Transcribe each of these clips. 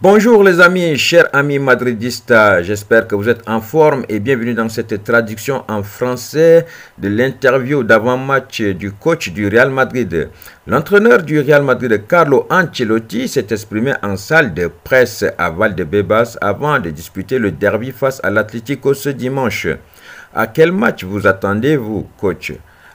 Bonjour les amis, chers amis madridistas, j'espère que vous êtes en forme et bienvenue dans cette traduction en français de l'interview d'avant-match du coach du Real Madrid. L'entraîneur du Real Madrid, Carlo Ancelotti, s'est exprimé en salle de presse à Valdebebas avant de disputer le derby face à l'Atlético ce dimanche. À quel match vous attendez-vous, coach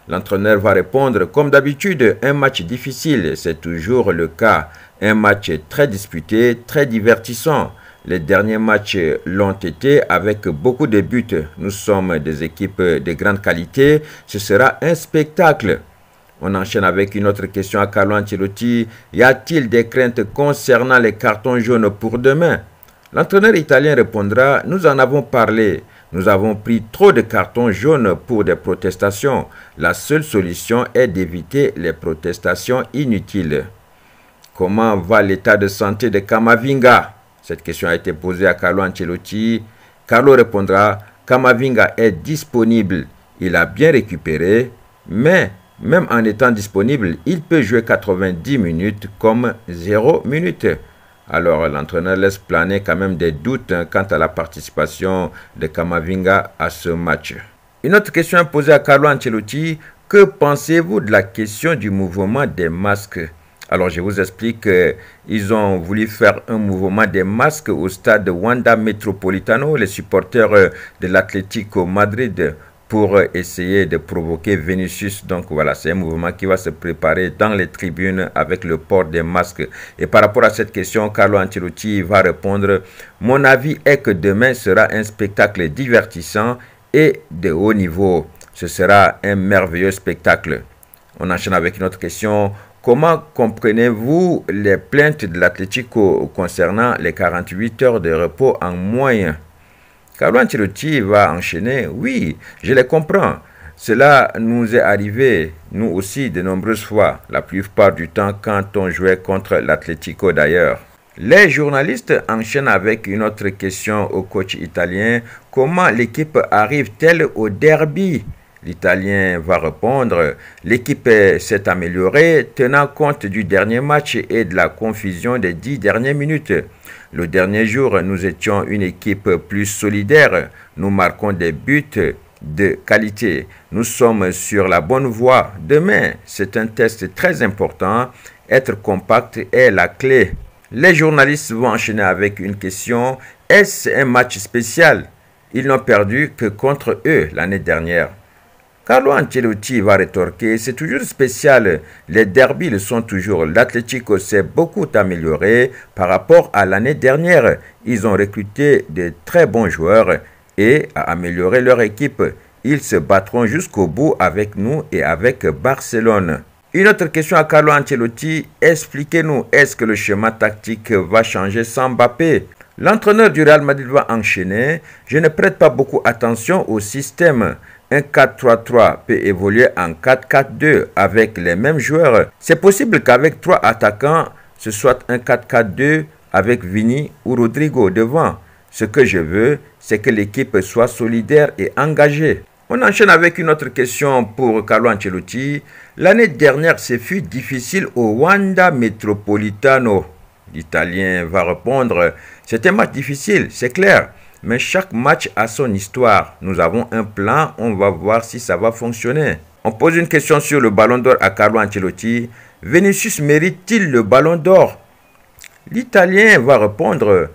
L'entraîneur va répondre comme d'habitude, un match difficile, c'est toujours le cas. Un match très disputé, très divertissant. Les derniers matchs l'ont été avec beaucoup de buts. Nous sommes des équipes de grande qualité. Ce sera un spectacle. On enchaîne avec une autre question à Carlo Ancelotti. Y a-t-il des craintes concernant les cartons jaunes pour demain L'entraîneur italien répondra Nous en avons parlé. Nous avons pris trop de cartons jaunes pour des protestations. La seule solution est d'éviter les protestations inutiles. Comment va l'état de santé de Kamavinga Cette question a été posée à Carlo Ancelotti. Carlo répondra Kamavinga est disponible. Il a bien récupéré, mais même en étant disponible, il peut jouer 90 minutes comme 0 minutes. Alors l'entraîneur laisse planer quand même des doutes hein, quant à la participation de Kamavinga à ce match. Une autre question posée à Carlo Ancelotti, que pensez-vous de la question du mouvement des masques alors je vous explique, euh, ils ont voulu faire un mouvement des masques au stade Wanda Metropolitano. Les supporters euh, de l'Atlético Madrid pour essayer de provoquer Vénus. Donc voilà, c'est un mouvement qui va se préparer dans les tribunes avec le port des masques. Et par rapport à cette question, Carlo Ancelotti va répondre Mon avis est que demain sera un spectacle divertissant et de haut niveau. Ce sera un merveilleux spectacle. On enchaîne avec une autre question. Comment comprenez-vous les plaintes de l'Atlético concernant les 48 heures de repos en moyen Carlo Ancelotti va enchaîner. Oui, je le comprends. Cela nous est arrivé, nous aussi, de nombreuses fois, la plupart du temps quand on jouait contre l'Atlético d'ailleurs. Les journalistes enchaînent avec une autre question au coach italien. Comment l'équipe arrive-t-elle au derby L'Italien va répondre, l'équipe s'est améliorée tenant compte du dernier match et de la confusion des dix dernières minutes. Le dernier jour, nous étions une équipe plus solidaire. Nous marquons des buts de qualité. Nous sommes sur la bonne voie. Demain, c'est un test très important. Être compact est la clé. Les journalistes vont enchaîner avec une question. Est-ce un match spécial Ils n'ont perdu que contre eux l'année dernière. Carlo Ancelotti va rétorquer, c'est toujours spécial, les derbys le sont toujours. L'Atlético s'est beaucoup amélioré par rapport à l'année dernière. Ils ont recruté de très bons joueurs et a amélioré leur équipe. Ils se battront jusqu'au bout avec nous et avec Barcelone. Une autre question à Carlo Ancelotti, expliquez-nous, est-ce que le schéma tactique va changer sans Mbappé L'entraîneur du Real Madrid va enchaîner. Je ne prête pas beaucoup attention au système. Un 4-3-3 peut évoluer en 4-4-2 avec les mêmes joueurs. C'est possible qu'avec trois attaquants, ce soit un 4-4-2 avec Vini ou Rodrigo devant. Ce que je veux, c'est que l'équipe soit solidaire et engagée. On enchaîne avec une autre question pour Carlo Ancelotti. L'année dernière, ce fut difficile au Wanda Metropolitano. L'Italien va répondre, C'était un match difficile, c'est clair. Mais chaque match a son histoire. Nous avons un plan, on va voir si ça va fonctionner. On pose une question sur le ballon d'or à Carlo Ancelotti. Vinicius mérite-t-il le ballon d'or L'Italien va répondre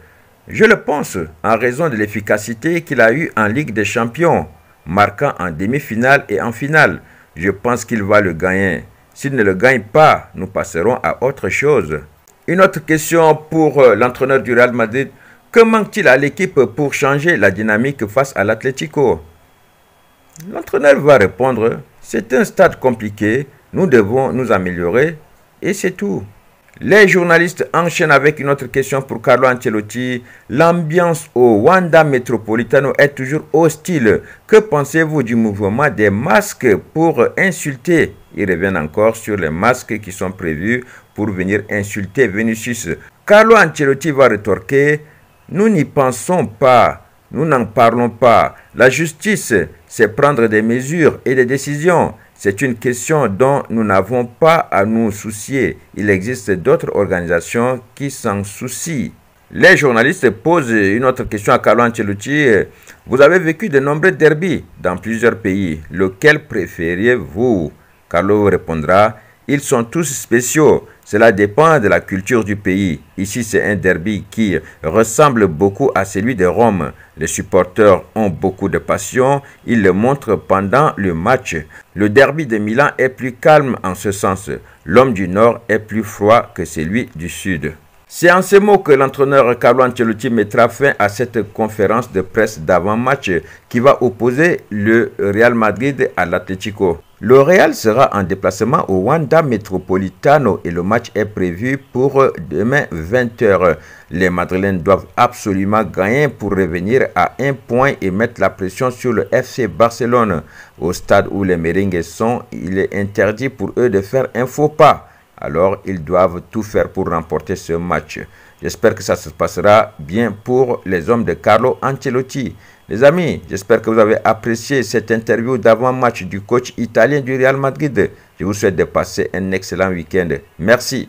Je le pense, en raison de l'efficacité qu'il a eue en Ligue des Champions, marquant en demi-finale et en finale. Je pense qu'il va le gagner. S'il ne le gagne pas, nous passerons à autre chose. Une autre question pour euh, l'entraîneur du Real Madrid, que manque-t-il à l'équipe pour changer la dynamique face à l'Atlético L'entraîneur va répondre C'est un stade compliqué, nous devons nous améliorer et c'est tout. Les journalistes enchaînent avec une autre question pour Carlo Ancelotti. L'ambiance au Wanda Metropolitano est toujours hostile. Que pensez-vous du mouvement des masques pour insulter Il revient encore sur les masques qui sont prévus pour venir insulter Vinicius. Carlo Ancelotti va rétorquer nous n'y pensons pas, nous n'en parlons pas. La justice, c'est prendre des mesures et des décisions. C'est une question dont nous n'avons pas à nous soucier. Il existe d'autres organisations qui s'en soucient. Les journalistes posent une autre question à Carlo Ancelotti. Vous avez vécu de nombreux derbys dans plusieurs pays. Lequel préfériez vous Carlo répondra Ils sont tous spéciaux. Cela dépend de la culture du pays. Ici, c'est un derby qui ressemble beaucoup à celui de Rome. Les supporters ont beaucoup de passion. Ils le montrent pendant le match. Le derby de Milan est plus calme en ce sens. L'homme du Nord est plus froid que celui du Sud. C'est en ces mots que l'entraîneur Carlo Ancelotti mettra fin à cette conférence de presse d'avant-match qui va opposer le Real Madrid à l'Atlético. Le Real sera en déplacement au Wanda Metropolitano et le match est prévu pour demain 20h. Les Madrilènes doivent absolument gagner pour revenir à un point et mettre la pression sur le FC Barcelone. Au stade où les Meringues sont, il est interdit pour eux de faire un faux pas. Alors ils doivent tout faire pour remporter ce match. J'espère que ça se passera bien pour les hommes de Carlo Ancelotti. Les amis, j'espère que vous avez apprécié cette interview d'avant-match du coach italien du Real Madrid. Je vous souhaite de passer un excellent week-end. Merci.